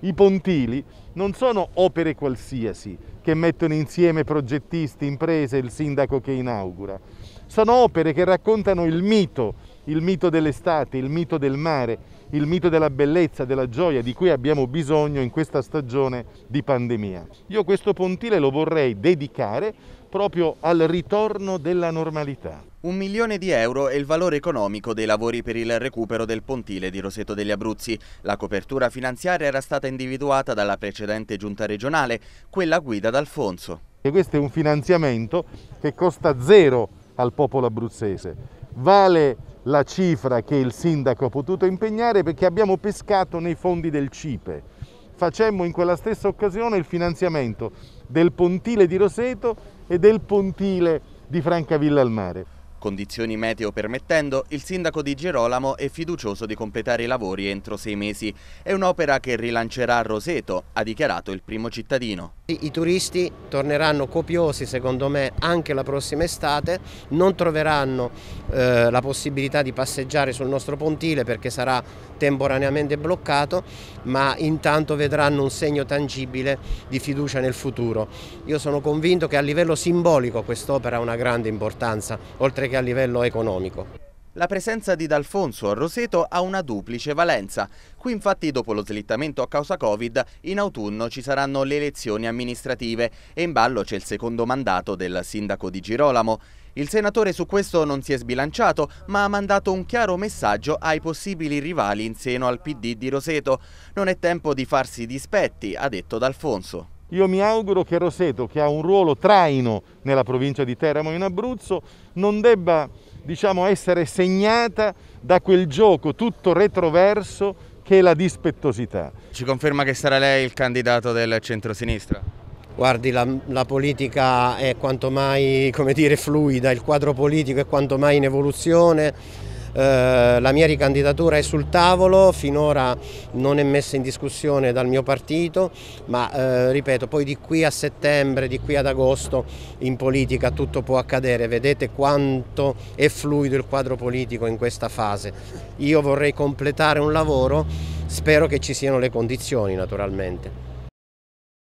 I pontili non sono opere qualsiasi che mettono insieme progettisti, imprese e il sindaco che inaugura. Sono opere che raccontano il mito, il mito dell'estate, il mito del mare, il mito della bellezza, della gioia di cui abbiamo bisogno in questa stagione di pandemia. Io questo pontile lo vorrei dedicare proprio al ritorno della normalità. Un milione di euro è il valore economico dei lavori per il recupero del pontile di Roseto degli Abruzzi. La copertura finanziaria era stata individuata dalla precedente giunta regionale, quella guida d'Alfonso. E questo è un finanziamento che costa zero al popolo abruzzese. Vale la cifra che il sindaco ha potuto impegnare perché abbiamo pescato nei fondi del CIPE. Facemmo in quella stessa occasione il finanziamento del pontile di Roseto e del pontile di Francavilla al mare. Condizioni meteo permettendo, il sindaco di Gerolamo è fiducioso di completare i lavori entro sei mesi. È un'opera che rilancerà Roseto, ha dichiarato il primo cittadino. I turisti torneranno copiosi, secondo me, anche la prossima estate. Non troveranno eh, la possibilità di passeggiare sul nostro pontile perché sarà temporaneamente bloccato, ma intanto vedranno un segno tangibile di fiducia nel futuro. Io sono convinto che a livello simbolico quest'opera ha una grande importanza, oltre che a livello economico. La presenza di D'Alfonso a Roseto ha una duplice valenza. Qui infatti dopo lo slittamento a causa Covid in autunno ci saranno le elezioni amministrative e in ballo c'è il secondo mandato del sindaco di Girolamo. Il senatore su questo non si è sbilanciato, ma ha mandato un chiaro messaggio ai possibili rivali in seno al PD di Roseto. Non è tempo di farsi dispetti, ha detto D'Alfonso. Io mi auguro che Roseto, che ha un ruolo traino nella provincia di Teramo in Abruzzo, non debba diciamo, essere segnata da quel gioco tutto retroverso che è la dispettosità. Ci conferma che sarà lei il candidato del centrosinistra? Guardi, la, la politica è quanto mai dire, fluida, il quadro politico è quanto mai in evoluzione eh, la mia ricandidatura è sul tavolo, finora non è messa in discussione dal mio partito, ma eh, ripeto, poi di qui a settembre, di qui ad agosto in politica tutto può accadere, vedete quanto è fluido il quadro politico in questa fase. Io vorrei completare un lavoro, spero che ci siano le condizioni naturalmente.